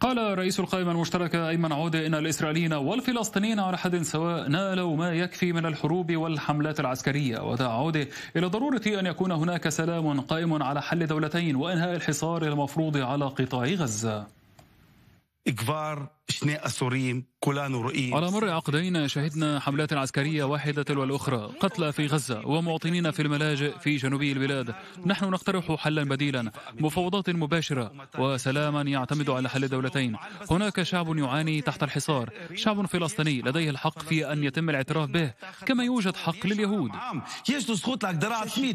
قال رئيس القائمة المشتركة أيمن عودة إن الإسرائيليين والفلسطينيين على حد سواء نالوا ما يكفي من الحروب والحملات العسكرية ودعا عودة إلى ضرورة أن يكون هناك سلام قائم على حل دولتين وإنهاء الحصار المفروض على قطاع غزة اثناء السوريين على مر عقدين شهدنا حملات عسكرية واحدة تلو الأخرى قتلى في غزة ومواطنين في الملاجئ في جنوب البلاد نحن نقترح حلا بديلا مفاوضات مباشرة وسلاما يعتمد على حل الدولتين هناك شعب يعاني تحت الحصار شعب فلسطيني لديه الحق في أن يتم الاعتراف به كما يوجد حق لليهود نعم،